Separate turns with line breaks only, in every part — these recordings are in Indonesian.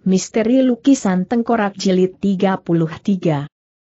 Misteri Lukisan Tengkorak Jilid 33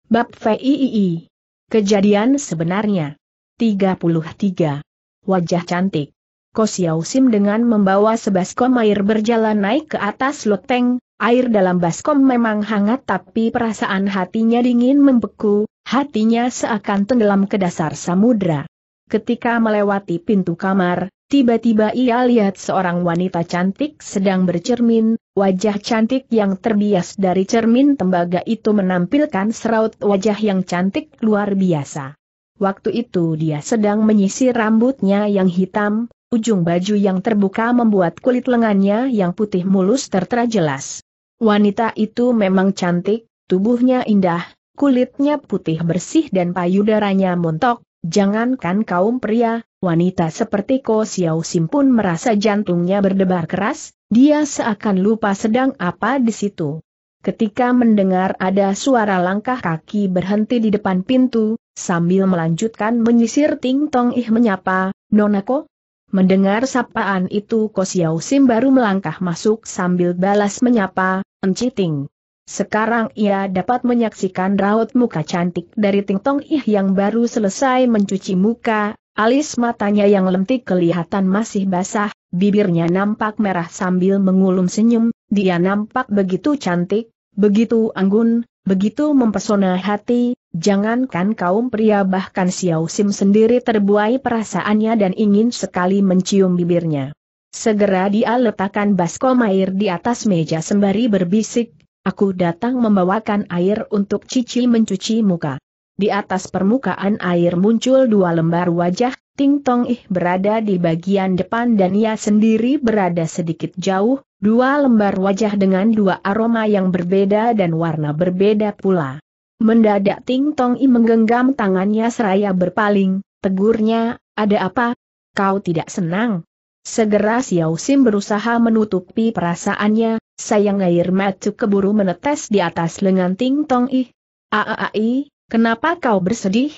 Bab VIII Kejadian sebenarnya 33 Wajah cantik Kosiau Sim dengan membawa sebaskom air berjalan naik ke atas loteng, air dalam baskom memang hangat tapi perasaan hatinya dingin membeku, hatinya seakan tenggelam ke dasar samudra. Ketika melewati pintu kamar, Tiba-tiba ia lihat seorang wanita cantik sedang bercermin, wajah cantik yang terbias dari cermin tembaga itu menampilkan seraut wajah yang cantik luar biasa. Waktu itu dia sedang menyisir rambutnya yang hitam, ujung baju yang terbuka membuat kulit lengannya yang putih mulus tertera jelas. Wanita itu memang cantik, tubuhnya indah, kulitnya putih bersih dan payudaranya montok, jangankan kaum pria, wanita seperti Ko Xiao Sim pun merasa jantungnya berdebar keras, dia seakan lupa sedang apa di situ. Ketika mendengar ada suara langkah kaki berhenti di depan pintu, sambil melanjutkan menyisir Ting Tong Ih menyapa, Nonako? Mendengar sapaan itu Ko Xiao Sim baru melangkah masuk sambil balas menyapa, Enci Ting. Sekarang ia dapat menyaksikan raut muka cantik dari Ting Tong Ih yang baru selesai mencuci muka, Alis matanya yang lentik kelihatan masih basah, bibirnya nampak merah sambil mengulum senyum, dia nampak begitu cantik, begitu anggun, begitu mempesona hati, jangankan kaum pria bahkan Xiao Sim sendiri terbuai perasaannya dan ingin sekali mencium bibirnya. Segera dia letakkan baskom air di atas meja sembari berbisik, aku datang membawakan air untuk Cici mencuci muka. Di atas permukaan air muncul dua lembar wajah, Ting Tong Ih berada di bagian depan dan ia sendiri berada sedikit jauh, dua lembar wajah dengan dua aroma yang berbeda dan warna berbeda pula. Mendadak Ting Tong Ih menggenggam tangannya seraya berpaling, tegurnya, ada apa? Kau tidak senang? Segera Xiao Sim berusaha menutupi perasaannya, sayang air matuk keburu menetes di atas lengan Ting Tong Ih. Aaai, Kenapa kau bersedih?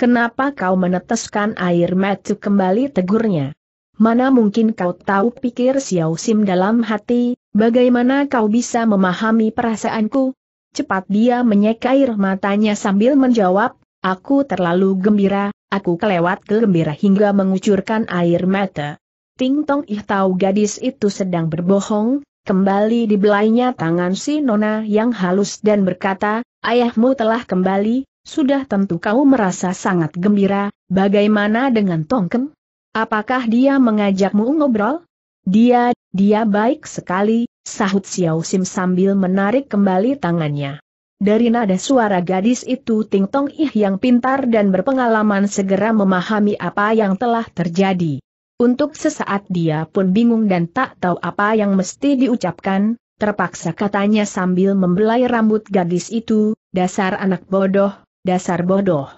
Kenapa kau meneteskan air mata kembali tegurnya? Mana mungkin kau tahu pikir Xiao Sim dalam hati, bagaimana kau bisa memahami perasaanku? Cepat dia menyek air matanya sambil menjawab, aku terlalu gembira, aku kelewat kegembira hingga mengucurkan air mata. Ting Tong Ih tahu gadis itu sedang berbohong, kembali dibelainya tangan si Nona yang halus dan berkata, ayahmu telah kembali, sudah tentu kau merasa sangat gembira, bagaimana dengan Tongkem? Apakah dia mengajakmu ngobrol? Dia, dia baik sekali, sahut Xiao Sim sambil menarik kembali tangannya. Dari nada suara gadis itu Ting Tong Ih yang pintar dan berpengalaman segera memahami apa yang telah terjadi. Untuk sesaat dia pun bingung dan tak tahu apa yang mesti diucapkan, terpaksa katanya sambil membelai rambut gadis itu, dasar anak bodoh, dasar bodoh.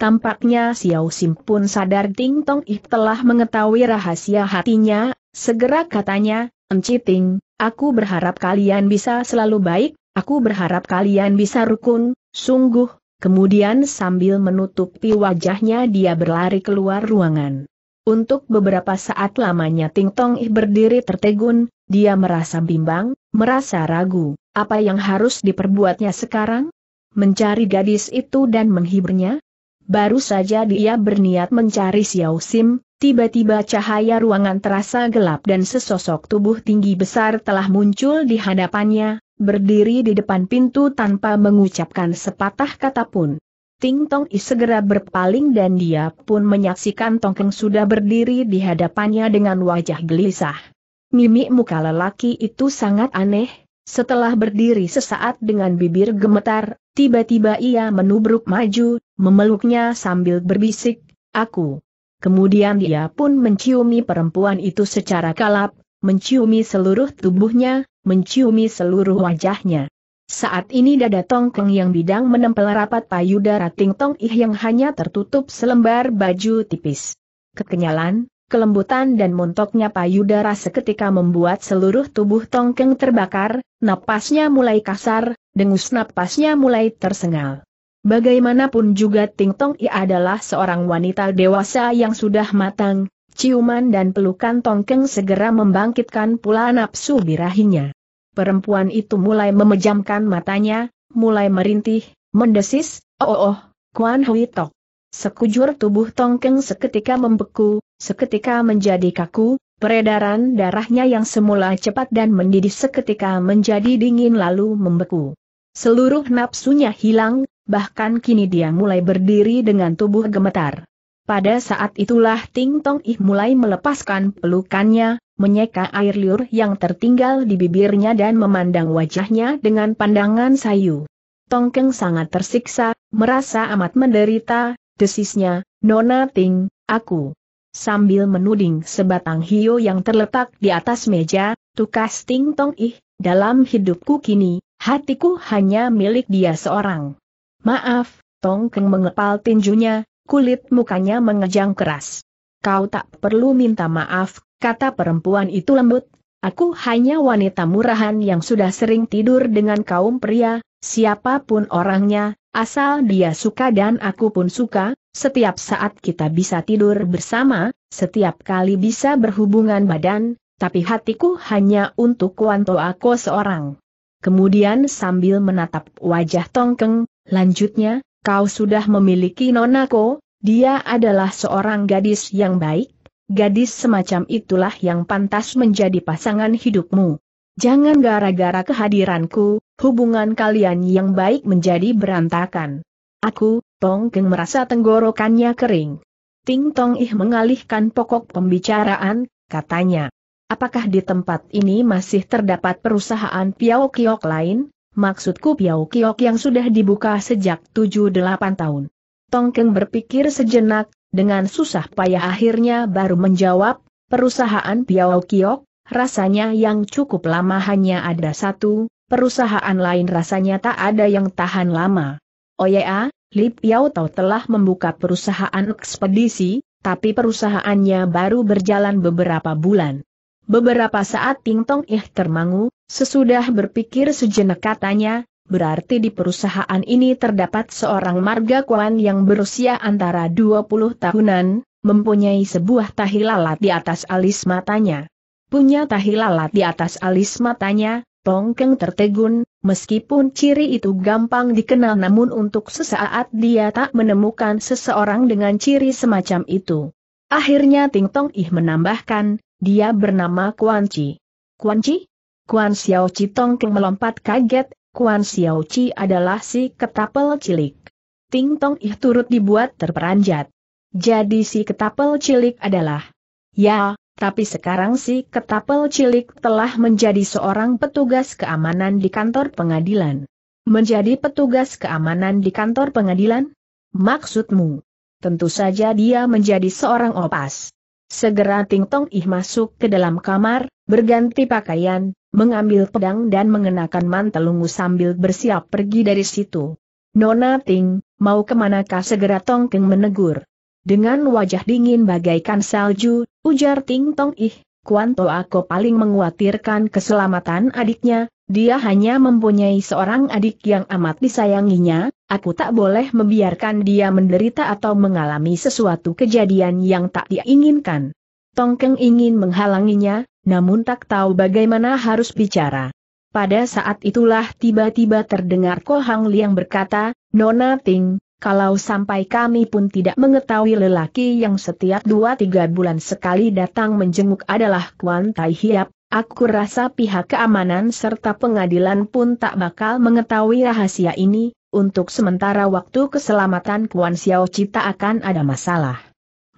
Tampaknya Xiao Sim pun sadar Ting Tong Ik telah mengetahui rahasia hatinya, segera katanya, Ting, aku berharap kalian bisa selalu baik, aku berharap kalian bisa rukun, sungguh, kemudian sambil menutupi wajahnya dia berlari keluar ruangan. Untuk beberapa saat lamanya Ting Tong Ih berdiri tertegun, dia merasa bimbang, merasa ragu, apa yang harus diperbuatnya sekarang? Mencari gadis itu dan menghiburnya? Baru saja dia berniat mencari Xiao Sim, tiba-tiba cahaya ruangan terasa gelap dan sesosok tubuh tinggi besar telah muncul di hadapannya, berdiri di depan pintu tanpa mengucapkan sepatah kata pun. Ting Tong I segera berpaling dan dia pun menyaksikan Tongkeng sudah berdiri di hadapannya dengan wajah gelisah. Mimik muka lelaki itu sangat aneh, setelah berdiri sesaat dengan bibir gemetar, tiba-tiba ia menubruk maju, memeluknya sambil berbisik, aku. Kemudian dia pun menciumi perempuan itu secara kalap, menciumi seluruh tubuhnya, menciumi seluruh wajahnya. Saat ini dada Tongkeng yang bidang menempel rapat payudara Ting Tong Ih yang hanya tertutup selembar baju tipis. Kekenyalan, kelembutan dan montoknya payudara seketika membuat seluruh tubuh Tongkeng terbakar, napasnya mulai kasar, dengus napasnya mulai tersengal. Bagaimanapun juga Ting Tong Ih adalah seorang wanita dewasa yang sudah matang, ciuman dan pelukan Tongkeng segera membangkitkan pula nafsu birahinya. Perempuan itu mulai memejamkan matanya, mulai merintih, mendesis, oh oh, oh Kuan Hui Tok. Sekujur tubuh Tongkeng seketika membeku, seketika menjadi kaku, peredaran darahnya yang semula cepat dan mendidih seketika menjadi dingin lalu membeku. Seluruh nafsunya hilang, bahkan kini dia mulai berdiri dengan tubuh gemetar. Pada saat itulah Ting Tong Ih mulai melepaskan pelukannya, menyeka air liur yang tertinggal di bibirnya dan memandang wajahnya dengan pandangan sayu. Tongkeng sangat tersiksa, merasa amat menderita, desisnya, Nona Ting, aku. Sambil menuding sebatang hiu yang terletak di atas meja, tukas Ting Tong Ih, dalam hidupku kini, hatiku hanya milik dia seorang. Maaf, Tongkeng mengepal tinjunya, kulit mukanya mengejang keras. Kau tak perlu minta maaf, kata perempuan itu lembut, aku hanya wanita murahan yang sudah sering tidur dengan kaum pria, siapapun orangnya, asal dia suka dan aku pun suka, setiap saat kita bisa tidur bersama, setiap kali bisa berhubungan badan, tapi hatiku hanya untuk kuanto aku seorang. Kemudian sambil menatap wajah Tongkeng, lanjutnya, kau sudah memiliki nonako, dia adalah seorang gadis yang baik, gadis semacam itulah yang pantas menjadi pasangan hidupmu. Jangan gara-gara kehadiranku, hubungan kalian yang baik menjadi berantakan. Aku, Tong Keng merasa tenggorokannya kering. Ting Tong Ih mengalihkan pokok pembicaraan, katanya. Apakah di tempat ini masih terdapat perusahaan Piao Kiok lain? Maksudku Piao Kiok yang sudah dibuka sejak 7-8 tahun. Tong Keng berpikir sejenak, dengan susah payah akhirnya baru menjawab, perusahaan Piao Kiok, rasanya yang cukup lama hanya ada satu, perusahaan lain rasanya tak ada yang tahan lama. Oya, oh Li Piao Tau telah membuka perusahaan ekspedisi, tapi perusahaannya baru berjalan beberapa bulan. Beberapa saat Ting Tong Ih termangu, sesudah berpikir sejenak katanya, Berarti di perusahaan ini terdapat seorang marga kuan yang berusia antara 20 tahunan, mempunyai sebuah tahi lalat di atas alis matanya. Punya tahi lalat di atas alis matanya, Tongkeng tertegun, meskipun ciri itu gampang dikenal namun untuk sesaat dia tak menemukan seseorang dengan ciri semacam itu. Akhirnya Ting Tong Ih menambahkan, dia bernama Kuan Chi. Kuan Chi? Kuan Xiao Chi Tongkeng melompat kaget, Kuan Xiao Chi adalah si ketapel cilik. Ting Tong Ih turut dibuat terperanjat. Jadi si ketapel cilik adalah. Ya, tapi sekarang si ketapel cilik telah menjadi seorang petugas keamanan di kantor pengadilan. Menjadi petugas keamanan di kantor pengadilan? Maksudmu? Tentu saja dia menjadi seorang opas. Segera Ting Tong Ih masuk ke dalam kamar, berganti pakaian, mengambil pedang dan mengenakan mantel ungu sambil bersiap pergi dari situ. Nona Ting, mau kemanakah segera Tong Keng menegur. Dengan wajah dingin bagaikan salju, ujar Ting Tong Ih, Kuanto aku paling menguatirkan keselamatan adiknya, dia hanya mempunyai seorang adik yang amat disayanginya, aku tak boleh membiarkan dia menderita atau mengalami sesuatu kejadian yang tak diinginkan. Tongkeng ingin menghalanginya, namun tak tahu bagaimana harus bicara. Pada saat itulah tiba-tiba terdengar Ko Hang Liang berkata, Nona Ting, kalau sampai kami pun tidak mengetahui lelaki yang setiap dua tiga bulan sekali datang menjenguk adalah Kuan Tai Hiap, aku rasa pihak keamanan serta pengadilan pun tak bakal mengetahui rahasia ini, untuk sementara waktu keselamatan Kuan Xiao Cita akan ada masalah.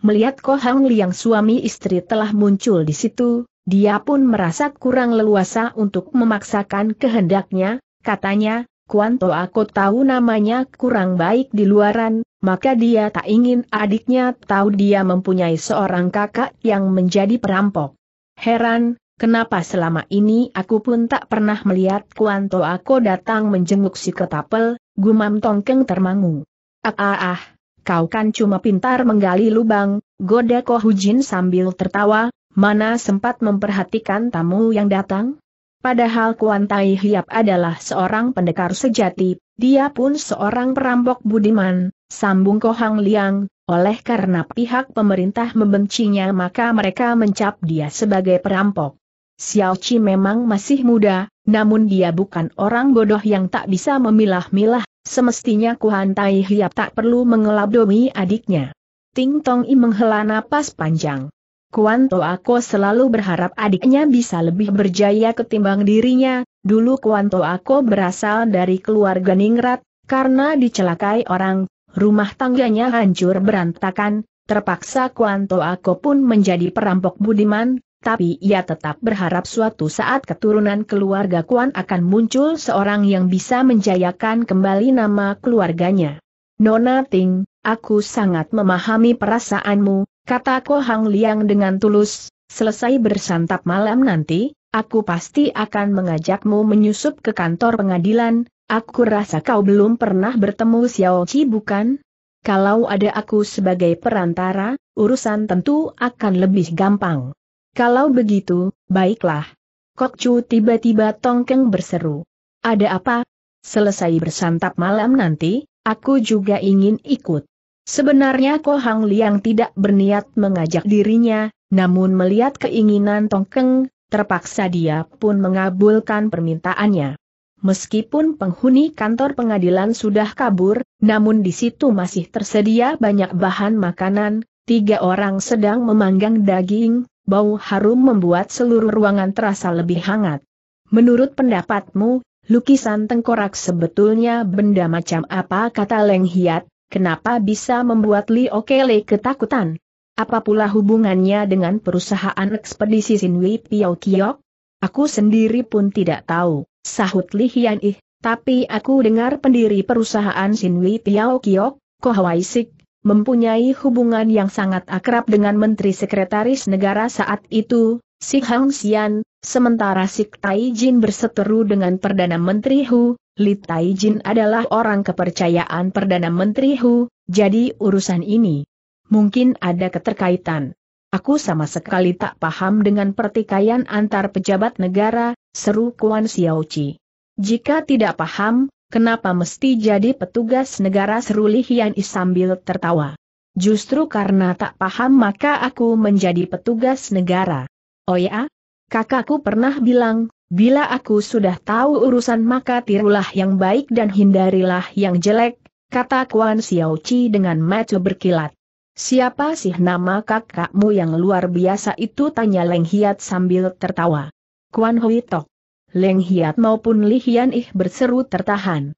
Melihat Ko Hang Liang suami istri telah muncul di situ, dia pun merasa kurang leluasa untuk memaksakan kehendaknya, katanya, Kuanto aku tahu namanya kurang baik di luaran, maka dia tak ingin adiknya tahu dia mempunyai seorang kakak yang menjadi perampok. Heran, kenapa selama ini aku pun tak pernah melihat Kuanto aku datang menjenguk si ketapel, gumam tongkeng termangu. Ah ah ah, kau kan cuma pintar menggali lubang, goda Kohujin sambil tertawa, Mana sempat memperhatikan tamu yang datang? Padahal Kuan Tai Hiap adalah seorang pendekar sejati, dia pun seorang perampok budiman, sambung Kohang Liang, oleh karena pihak pemerintah membencinya maka mereka mencap dia sebagai perampok. Xiao Qi memang masih muda, namun dia bukan orang bodoh yang tak bisa memilah-milah, semestinya Kuan Tai Hiap tak perlu mengelabui adiknya. Ting Tong I menghela napas panjang. Kuan Toako selalu berharap adiknya bisa lebih berjaya ketimbang dirinya, dulu Kuan Toako berasal dari keluarga Ningrat, karena dicelakai orang, rumah tangganya hancur berantakan, terpaksa Kuan Toako pun menjadi perampok budiman, tapi ia tetap berharap suatu saat keturunan keluarga Kuan akan muncul seorang yang bisa menjayakan kembali nama keluarganya. Nona Ting, aku sangat memahami perasaanmu, Kata Ko Hang Liang dengan tulus, selesai bersantap malam nanti, aku pasti akan mengajakmu menyusup ke kantor pengadilan, aku rasa kau belum pernah bertemu Xiao Qi bukan? Kalau ada aku sebagai perantara, urusan tentu akan lebih gampang. Kalau begitu, baiklah. Kok Chu tiba-tiba tongkeng berseru. Ada apa? Selesai bersantap malam nanti, aku juga ingin ikut. Sebenarnya Ko Hang Liang tidak berniat mengajak dirinya, namun melihat keinginan Tongkeng, terpaksa dia pun mengabulkan permintaannya. Meskipun penghuni kantor pengadilan sudah kabur, namun di situ masih tersedia banyak bahan makanan, tiga orang sedang memanggang daging, bau harum membuat seluruh ruangan terasa lebih hangat. Menurut pendapatmu, lukisan tengkorak sebetulnya benda macam apa kata Leng Hiat, Kenapa bisa membuat Li Okele ketakutan? Apa pula hubungannya dengan perusahaan ekspedisi Sinwi Piao Kiok? Aku sendiri pun tidak tahu, sahut Li Hian Ih, tapi aku dengar pendiri perusahaan Sinwi Piao Kiok, Kohwai Sik, mempunyai hubungan yang sangat akrab dengan Menteri Sekretaris Negara saat itu, Si Hang Xian, sementara si Tai Jin berseteru dengan Perdana Menteri Hu, Li Tai Jin adalah orang kepercayaan Perdana Menteri Hu, jadi urusan ini mungkin ada keterkaitan. Aku sama sekali tak paham dengan pertikaian antar pejabat negara, seru Kuan Xiaoqi. Jika tidak paham, kenapa mesti jadi petugas negara seru Li Hian sambil tertawa. Justru karena tak paham maka aku menjadi petugas negara. Oh ya, kakakku pernah bilang, bila aku sudah tahu urusan maka tirulah yang baik dan hindarilah yang jelek, kata Kuan Xiaoqi dengan mata berkilat. Siapa sih nama kakakmu yang luar biasa itu tanya Leng Hiat sambil tertawa. Kuan Hui Tok. Leng Hiat maupun Li Hian Ih berseru tertahan.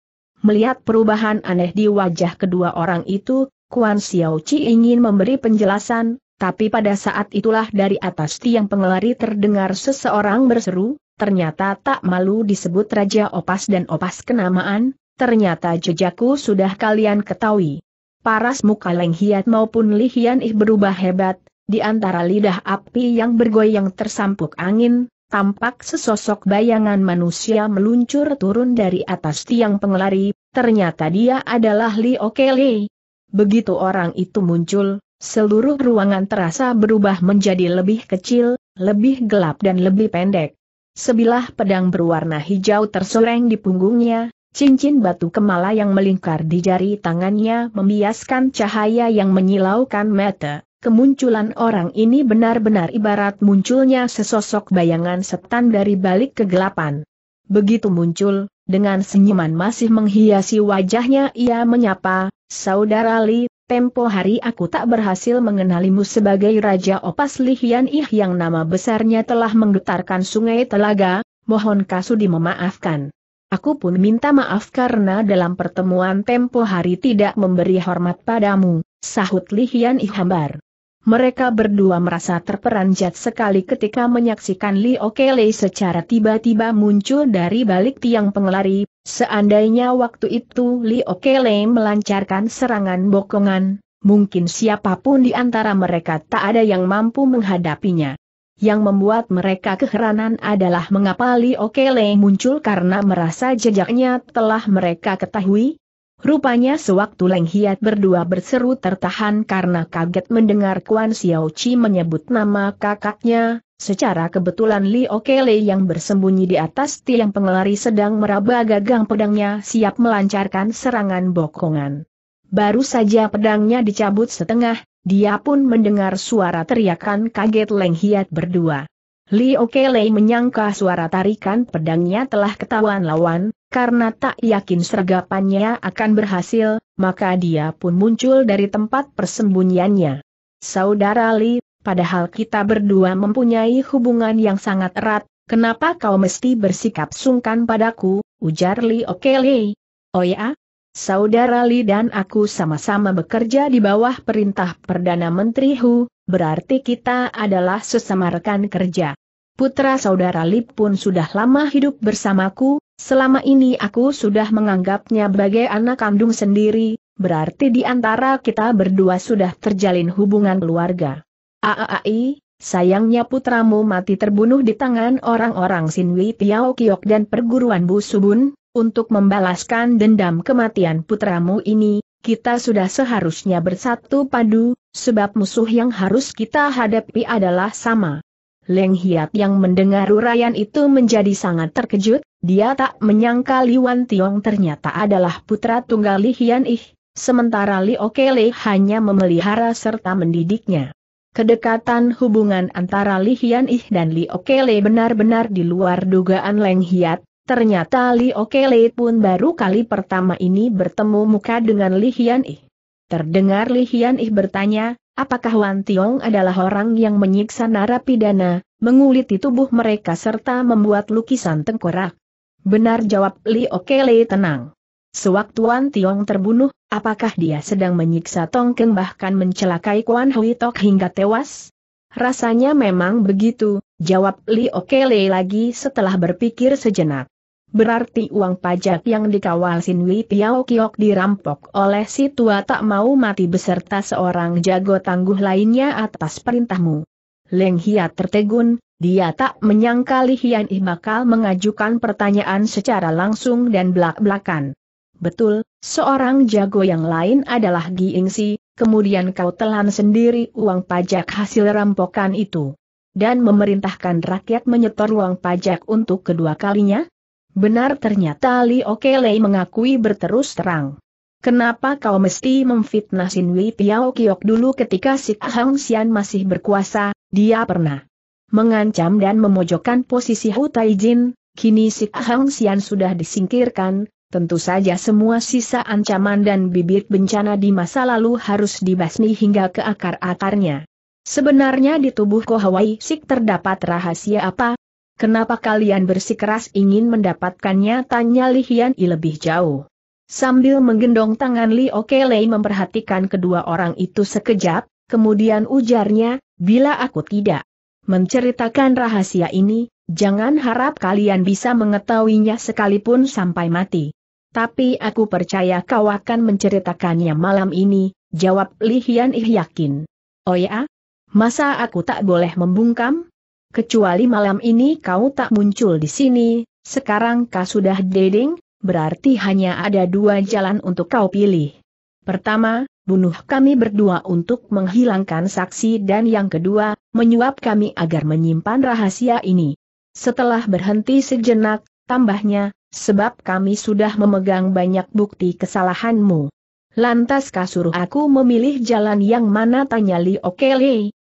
Melihat perubahan aneh di wajah kedua orang itu, Kuan Xiaoqi ingin memberi penjelasan, tapi pada saat itulah dari atas tiang pengelari terdengar seseorang berseru, ternyata tak malu disebut Raja Opas dan Opas kenamaan, ternyata jejakku sudah kalian ketahui. Paras muka lenghiat maupun lihian Ih berubah hebat, di antara lidah api yang bergoyang tersampuk angin, tampak sesosok bayangan manusia meluncur turun dari atas tiang pengelari, ternyata dia adalah Li Okele. Begitu orang itu muncul, Seluruh ruangan terasa berubah menjadi lebih kecil, lebih gelap dan lebih pendek. Sebilah pedang berwarna hijau tersoreng di punggungnya, cincin batu kemala yang melingkar di jari tangannya membiaskan cahaya yang menyilaukan mata. Kemunculan orang ini benar-benar ibarat munculnya sesosok bayangan setan dari balik kegelapan. Begitu muncul, dengan senyuman masih menghiasi wajahnya ia menyapa, Saudara Li, Tempo hari aku tak berhasil mengenalimu sebagai Raja Opas Lihian Ih yang nama besarnya telah menggetarkan sungai telaga, mohon Kasudi memaafkan. Aku pun minta maaf karena dalam pertemuan tempo hari tidak memberi hormat padamu, sahut Lihian Ih hambar. Mereka berdua merasa terperanjat sekali ketika menyaksikan Li Okele secara tiba-tiba muncul dari balik tiang pengelari, Seandainya waktu itu Li Okele melancarkan serangan bokongan, mungkin siapapun di antara mereka tak ada yang mampu menghadapinya. Yang membuat mereka keheranan adalah mengapa Li Okele muncul karena merasa jejaknya telah mereka ketahui. Rupanya sewaktu Leng Hiat berdua berseru tertahan karena kaget mendengar Kuan Xiao Chi menyebut nama kakaknya, Secara kebetulan Li Okele yang bersembunyi di atas tiang pengelari sedang meraba gagang pedangnya siap melancarkan serangan bokongan. Baru saja pedangnya dicabut setengah, dia pun mendengar suara teriakan kaget Leng Hiat berdua. Li Okele menyangka suara tarikan pedangnya telah ketahuan lawan, karena tak yakin sergapannya akan berhasil, maka dia pun muncul dari tempat persembunyiannya. Saudara Li, padahal kita berdua mempunyai hubungan yang sangat erat, kenapa kau mesti bersikap sungkan padaku, ujar Li Okelei. Oh ya? Saudara Li dan aku sama-sama bekerja di bawah perintah Perdana Menteri Hu, berarti kita adalah sesama rekan kerja. Putra saudara Li pun sudah lama hidup bersamaku, selama ini aku sudah menganggapnya sebagai anak kandung sendiri, Berarti di antara kita berdua sudah terjalin hubungan keluarga. Aai, sayangnya putramu mati terbunuh di tangan orang-orang Sinwi Piao Kiok dan perguruan Busubun, untuk membalaskan dendam kematian putramu ini, kita sudah seharusnya bersatu padu, sebab musuh yang harus kita hadapi adalah sama. Leng Hiat yang mendengar uraian itu menjadi sangat terkejut, dia tak menyangka Liwan Tiong ternyata adalah putra tunggal Li Hian Ih, sementara Li Okele hanya memelihara serta mendidiknya. Kedekatan hubungan antara Li Hian Ih dan Li Okele benar-benar di luar dugaan Leng Hiat, ternyata Li Okele pun baru kali pertama ini bertemu muka dengan Li Hian Ih. Terdengar Li Hian Ih bertanya, apakah Wan Tiong adalah orang yang menyiksa narapidana, menguliti tubuh mereka serta membuat lukisan tengkorak? Benar jawab Li Okele tenang. Sewaktu Wan Tiong terbunuh, Apakah dia sedang menyiksa Tongkeng bahkan mencelakai Kuan Hui Tok hingga tewas? Rasanya memang begitu, jawab Li Okele lagi setelah berpikir sejenak. Berarti uang pajak yang dikawal Sin Wei Piao Kiok dirampok oleh si tua tak mau mati beserta seorang jago tangguh lainnya atas perintahmu. Leng Hiat tertegun, dia tak menyangka Li Hian Ih bakal mengajukan pertanyaan secara langsung dan belak-belakan. Betul, seorang jago yang lain adalah Giingsi, kemudian kau telan sendiri uang pajak hasil rampokan itu. Dan memerintahkan rakyat menyetor uang pajak untuk kedua kalinya? Benar ternyata Li Okelei mengakui berterus terang. Kenapa kau mesti memfitnah Sin Wei Piao Kiok dulu ketika si Hang Xian masih berkuasa, dia pernah mengancam dan memojokkan posisi Hu Taijin, kini si Hang Xian sudah disingkirkan, Tentu saja semua sisa ancaman dan bibit bencana di masa lalu harus dibasmi hingga ke akar-akarnya. Sebenarnya di tubuh Kohawai Sik terdapat rahasia apa? Kenapa kalian bersikeras ingin mendapatkannya? Tanya Li Hian I lebih jauh. Sambil menggendong tangan Li Lei memperhatikan kedua orang itu sekejap, kemudian ujarnya, bila aku tidak menceritakan rahasia ini, Jangan harap kalian bisa mengetahuinya sekalipun sampai mati. Tapi aku percaya kau akan menceritakannya malam ini, jawab Li Hian Ih yakin. Oh ya? Masa aku tak boleh membungkam? Kecuali malam ini kau tak muncul di sini, sekarang kau sudah deding, berarti hanya ada dua jalan untuk kau pilih. Pertama, bunuh kami berdua untuk menghilangkan saksi dan yang kedua, menyuap kami agar menyimpan rahasia ini. Setelah berhenti sejenak, tambahnya, sebab kami sudah memegang banyak bukti kesalahanmu. Lantas kasur aku memilih jalan yang mana tanya Li Okele,